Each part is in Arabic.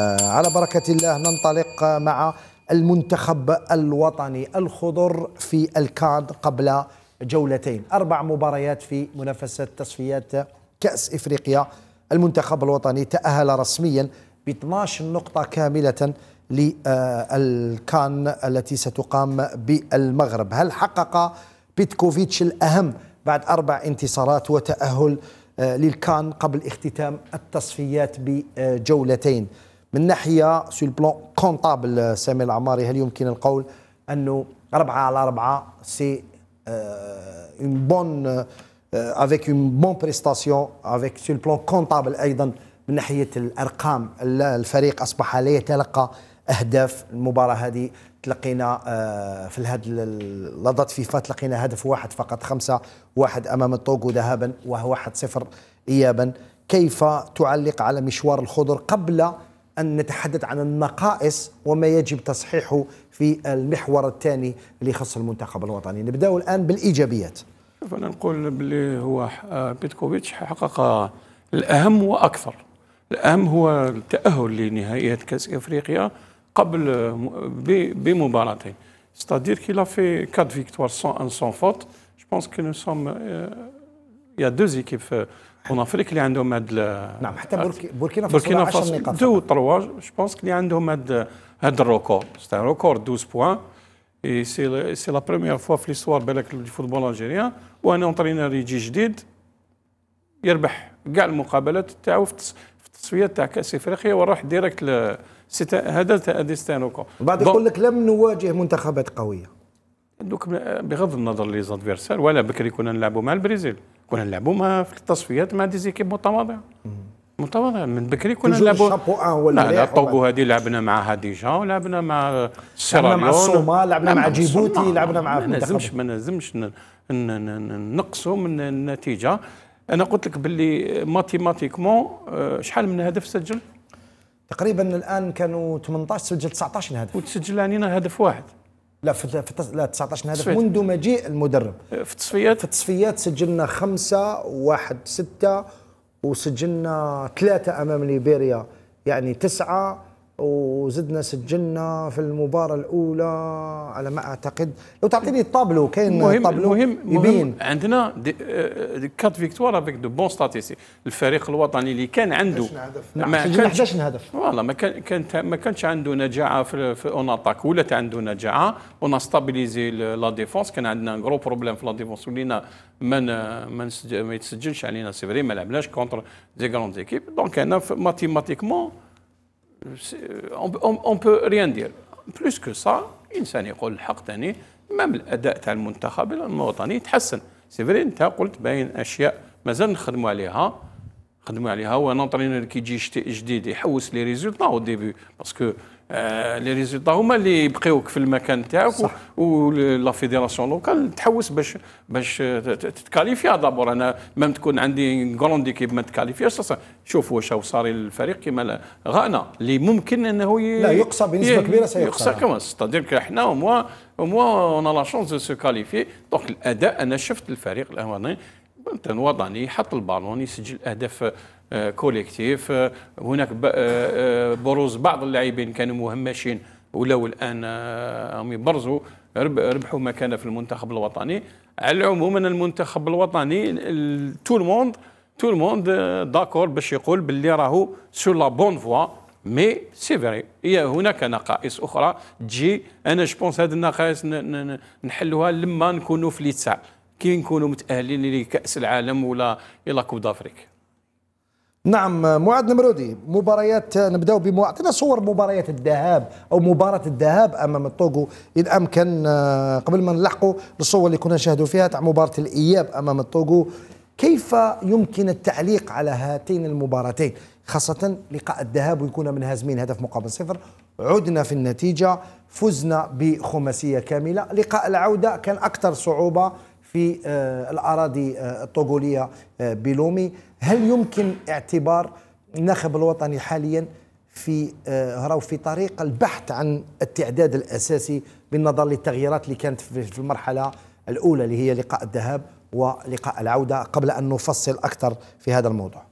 آه، على بركة الله ننطلق مع المنتخب الوطني الخضر في الكاد قبل جولتين أربع مباريات في منافسة تصفيات كأس إفريقيا المنتخب الوطني تأهل رسميا ب 12 نقطة كاملة للكان التي ستقام بالمغرب هل حقق بيتكوفيتش الأهم بعد أربع انتصارات وتأهل آه، للكان قبل اختتام التصفيات بجولتين من ناحيه سو البلون كونطابل سامي العماري هل يمكن القول انه ربعه على ربعه سي اون بون افيك اون بون بريستاسيون افيك سو البلون كونطابل ايضا من ناحيه الارقام الفريق اصبح لا يتلقى اهداف المباراه هذه تلقينا آه، في هذه لحظات فيفا تلقينا هدف واحد فقط خمسة واحد امام الطوغو ذهابا وواحد صفر ايابا كيف تعلق على مشوار الخضر قبل أن نتحدث عن النقائص وما يجب تصحيحه في المحور الثاني اللي يخص المنتخب الوطني نبدأ الآن بالإيجابيات شوف أنا نقول بلي هو بيتكوفيتش حقق الأهم وأكثر الأهم هو التأهل لنهائيات كأس إفريقيا قبل بمباراتين ستادير كي في qu'il فيكتوار fait 4 victoires sans, sans faute. Je pense que nous sommes. Euh, افريك اللي عندهم هاد نعم حتى ah, بوركينا فاسو بوركينا فاسو 10 نقاط 2 3 جو بونس اللي عندهم هاد هاد الروكور سي ان روكور 12 بوان اي سي سي لا بروميير فوا في ليستوار بالك الفوتبول الجيريان وان اونترينر يجي جديد يربح كاع المقابلات تاعو في التصفيات تاع كاس افريقيا وراح ديريكت هذا ان روكور بعد يقول لك لم نواجه منتخبات قويه دوك بغض النظر لي زادفيرسير ولا بكري كنا نلعبوا مع البرازيل كنا نلعبوا ما في التصفيات مع ديزيكيب متواضعه متواضعه من بكري كنا نلعبوا لا لا طوغو هذه لعبنا معها ديجا ولعبنا مع سيراليون لعبنا مع الصومال لعبنا مع جيبوتي لعبنا مع ما لازمش ما لازمش نقصوا من النتيجه انا قلت لك باللي ماتيماتيكمون آه، شحال من هدف سجل؟ تقريبا الان كانوا 18 سجل 19 هدف وتسجل علينا هدف واحد لا في لا 19 هدف منذ مجيء المدرب في التصفيات في التصفيات سجلنا خمسة واحد ستة وسجلنا ثلاثة أمام ليبيريا يعني تسعة وزدنا سجلنا في المباراه الاولى على ما اعتقد لو تعطيني الطابلو كاين مهم طابلو مهم يبين مهم عندنا دي كات فيكتوار افيك دو بون ستاتيسي الفريق الوطني اللي كان عنده نعم، ما كانش هدف فوالا ما كان كانت ما كانش عنده نجاعه في, في اون اتاك ولات عنده نجاعه اون ستابيليزي لا ديفونس كان عندنا غرو بروبليم في لا ديفونس ولينا ما ما يتسجلش علينا سي فري ما لعبناش كونتر دي غروند ايكيب دونك انا ماتيماتيكمون اون بو ريان دير بلوس كو سا انسان يقول الحق ثاني مام الاداء تاع المنتخب الوطني تحسن سي فري انت قلت باين اشياء مازال نخدموا عليها نخدموا عليها وناطرين اللي كيجي جديد يحوس لي ريزولطا او ديبي باسكو لي ريزولطا هما اللي يبقيوك في المكان تاعك ولا فيديراسيون لوكال تحوس باش باش تتكاليفيا دابور انا ميم تكون عندي كروند ايكيب ما تكاليفياش شوف واش صار الفريق كيما غانا اللي ممكن انه ي... لا يقصى بنسبه كبيره سيقصى يقصى كما ستادير حنا وموا وموا اون لا شونس دو سو كاليفي دونك الاداء انا شفت الفريق الاولاني بنتن وطني حط البالون يسجل اهداف آه، كوليكتيف آه، هناك آه، بروز بعض اللاعبين كانوا مهمشين ولو الان هم يبرزوا ربحوا مكانه في المنتخب الوطني على العموم ان المنتخب الوطني تو الموند تو الموند داكور باش يقول باللي راهو سو لا بون فوا مي سي فري هي هناك نقائص اخرى تجي انا جو بونس هذه النقائص نحلوها لما نكونوا في ليتسال كي نكونوا متاهلين لكاس العالم ولا الى كوب دافريك نعم معاد نمرودي مباريات نبداو بمعطينا اعطينا صور مباريات الذهاب او مباراه الذهاب امام الطوغو ان امكن آه، قبل ما نلحقوا الصور اللي كنا نشاهدوا فيها تاع مباراه الاياب امام الطوغو كيف يمكن التعليق على هاتين المباراتين خاصة لقاء الذهاب ويكون هازمين هدف مقابل صفر عدنا في النتيجة فزنا بخماسية كاملة لقاء العودة كان أكثر صعوبة في آه، الأراضي آه، الطوغولية آه، بلومي هل يمكن اعتبار الناخب الوطني حاليا في راهو في طريق البحث عن التعداد الأساسي بالنظر للتغييرات اللي كانت في المرحلة الأولى اللي هي لقاء الذهاب ولقاء العودة قبل أن نفصل أكثر في هذا الموضوع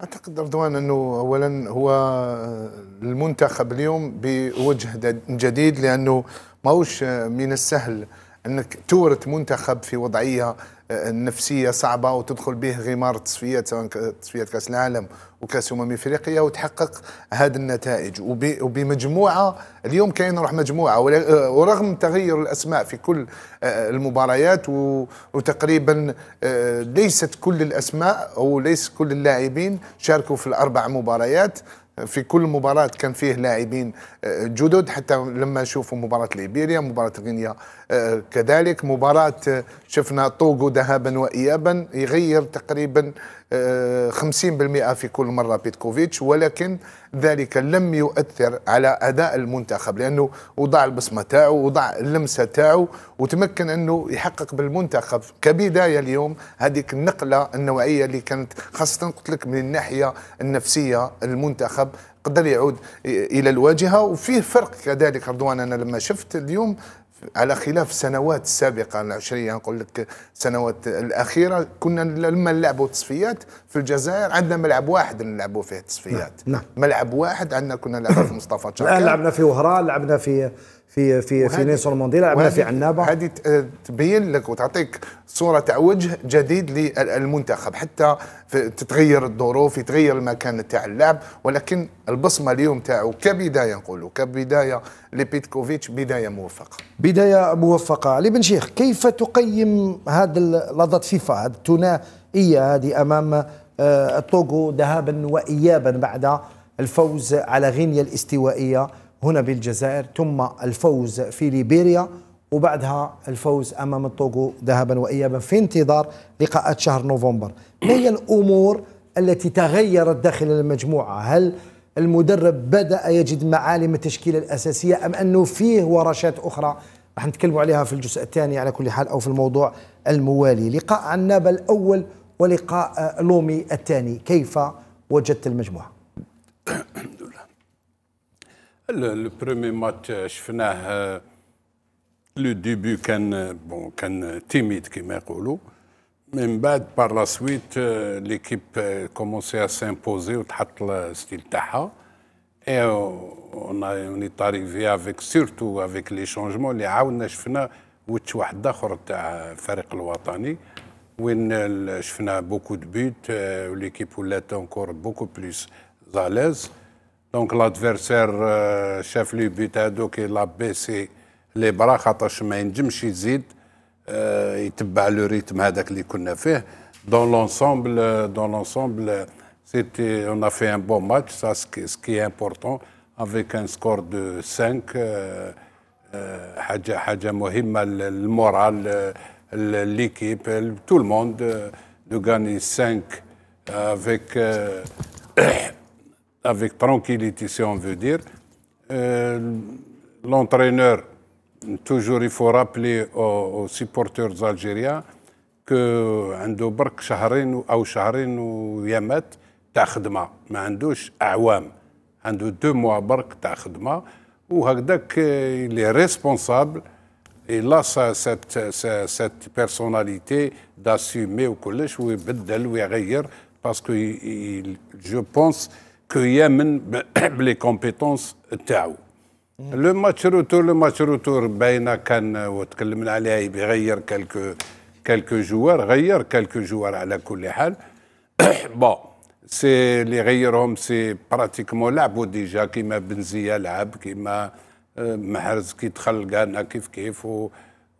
اعتقد رضوان انه اولا هو المنتخب اليوم بوجه جديد لانه ماهوش من السهل انك تورث منتخب في وضعيه آه، نفسيه صعبه وتدخل به غمار التصفيات سواء تصفيات كاس العالم وكاس امم افريقيا وتحقق هذه النتائج وبمجموعه اليوم كاين روح مجموعه آه، ورغم تغير الاسماء في كل آه، المباريات وتقريبا ليست كل الاسماء او ليس كل اللاعبين شاركوا في الاربع مباريات في كل مباراة كان فيه لاعبين آه، جدد حتى لما نشوفوا مباراة ليبيريا مباراة غينيا آه، كذلك مباراة آه، شفنا طوغو ذهابا وإيابا يغير تقريبا 50% في كل مرة بيتكوفيتش ولكن ذلك لم يؤثر على أداء المنتخب لأنه وضع البصمة تاعو وضع اللمسة تاعو وتمكن أنه يحقق بالمنتخب كبداية اليوم هذيك النقلة النوعية اللي كانت خاصة قلت لك من الناحية النفسية المنتخب قدر يعود الى الواجهه وفيه فرق كذلك رضوان انا لما شفت اليوم على خلاف سنوات سابقة العشرية يعني نقول لك سنوات الأخيرة كنا لما نلعبوا تصفيات في الجزائر عندنا ملعب واحد نلعبوا فيه نعم، تصفيات نعم. ملعب واحد عندنا كنا نلعبوا في مصطفى تشاكا لعبنا في وهران لعبنا في في في في نيلسون مانديلا عملها في عنابه هذه تبين لك وتعطيك صوره تاع وجه جديد للمنتخب حتى تتغير الظروف يتغير المكان تاع اللعب ولكن البصمه اليوم تاعو كبدايه نقولوا كبدايه لبيتكوفيتش بدايه موفقه بدايه موفقه علي بن شيخ كيف تقيم هذا لحظه فيفا هذه الثنائيه هذه امام آه، الطوغو ذهابا وايابا بعد الفوز على غينيا الاستوائيه هنا بالجزائر ثم الفوز في ليبيريا وبعدها الفوز امام الطوغو ذهبا وايابا في انتظار لقاءات شهر نوفمبر ما هي الامور التي تغيرت داخل المجموعه هل المدرب بدا يجد معالم التشكيله الاساسيه ام انه فيه ورشات اخرى راح نتكلموا عليها في الجزء الثاني على كل حال او في الموضوع الموالي لقاء عنابه الاول ولقاء آه، لومي الثاني كيف وجدت المجموعه البرومي ماتش شفناه لو ديبي كان بون كان تيميد كما يقولوا من بعد بار لا سويت ليكيب كومونسي ا سيمبوزي وتحط الستيل تاعها اي اون اون تاريفي افيك سيرتو افيك لي شونجمون اللي عاودنا شفنا وتش واحد اخر تاع الفريق الوطني وين شفنا بوكو دو بوت وليكيب ولات انكور بوكو بلوس زاليز Donc l'adversaire euh, chef lui but qui baissé les bras euh, il a baissé les euh, le rythme ريتم هذاك dans l'ensemble euh, dans l'ensemble c'était on a fait un bon match ça ce qui est important avec un score de 5 Hadja حاجه حاجه مهمه l'équipe tout le monde de gagner 5 avec avec tranquillité, c'est on veut dire. Euh, L'entraîneur, toujours il faut rappeler aux, supporters algériens que Ando Bark Shaharin ou y Shaharin ou Yamet, Tachdma, mais Ando Awam, Ando deux mois Bark Tachdma, ou Hagdak, euh, il est responsable. Et là, cette, cette, cette personnalité d'assumer au collège, oui, parce que il, je pense كيامن بلي كومبيتونس تاعو لو ماتش روتور لو ماتش روتور باينه كان وتكلمنا عليها يغير كالكو كالكو جوار غير كالكو جوار على كل حال بون سي اللي غيرهم سي براتيكمون لعبوا ديجا كيما بنزيا لعب كيما محرز كي دخل كانا كيف كيف و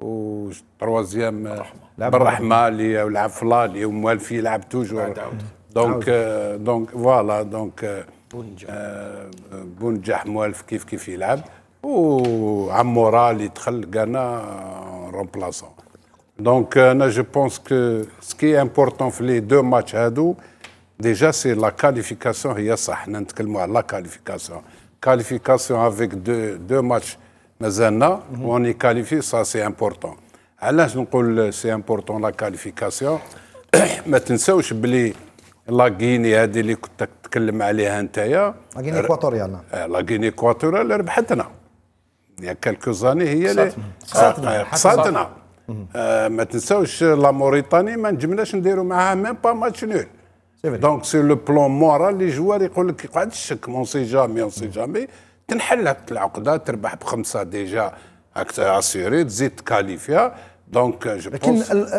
و تروازيام بالرحمه اللي لعب اللي وموالفي يلعب توجور Donc, ah euh, donc voilà, donc euh, Bounjah euh, euh, Moualf Kif Kif ou Amora Litral Ghana en remplaçant. Donc je pense que ce qui est important pour les deux matchs Hadou, déjà c'est la qualification, il y a ça, la qualification. Qualification avec deux, deux matchs mais mhm. où on est qualifié, ça c'est important. Alors je c'est important la qualification. Maintenant, لاغيني هذه اللي كنت تتكلم عليها نتايا لاغيني اكواتوريال آه، لاغيني اكواتوريال ربحتنا يا يعني كالكو زاني هي اللي قصاتنا قصاتنا آه،, آه ما تنساوش لا موريتاني ما نجمناش نديروا معاها ميم با ماتش نول دونك سي لو بلون مورال لي جوار يقول لك يقعد الشك مون سي جامي اون سي جامي تنحل هكا العقده تربح بخمسه ديجا اسيري تزيد تكاليفيا دونك جو لكن